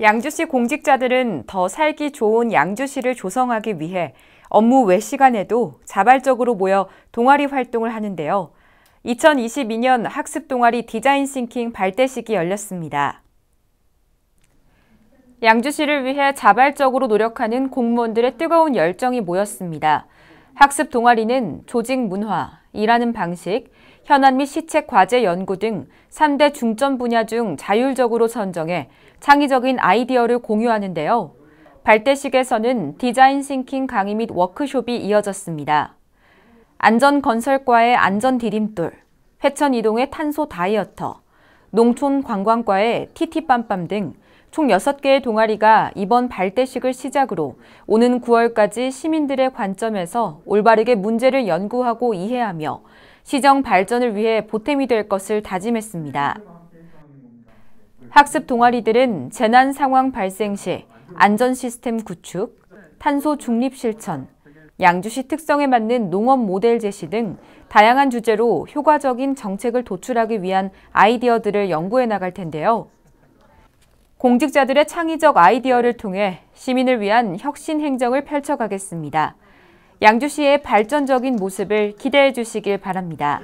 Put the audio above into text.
양주시 공직자들은 더 살기 좋은 양주시를 조성하기 위해 업무 외 시간에도 자발적으로 모여 동아리 활동을 하는데요. 2022년 학습 동아리 디자인 싱킹 발대식이 열렸습니다. 양주시를 위해 자발적으로 노력하는 공무원들의 뜨거운 열정이 모였습니다. 학습 동아리는 조직 문화, 일하는 방식, 현안 및 시책 과제 연구 등 3대 중점 분야 중 자율적으로 선정해 창의적인 아이디어를 공유하는데요. 발대식에서는 디자인 싱킹 강의 및 워크숍이 이어졌습니다. 안전건설과의 안전 디딤돌, 회천이동의 탄소 다이어터, 농촌관광과의 티티빰빰 등총 6개의 동아리가 이번 발대식을 시작으로 오는 9월까지 시민들의 관점에서 올바르게 문제를 연구하고 이해하며 시정 발전을 위해 보탬이 될 것을 다짐했습니다. 학습 동아리들은 재난 상황 발생 시 안전 시스템 구축, 탄소 중립 실천, 양주시 특성에 맞는 농업 모델 제시 등 다양한 주제로 효과적인 정책을 도출하기 위한 아이디어들을 연구해 나갈 텐데요. 공직자들의 창의적 아이디어를 통해 시민을 위한 혁신 행정을 펼쳐가겠습니다. 양주시의 발전적인 모습을 기대해 주시길 바랍니다.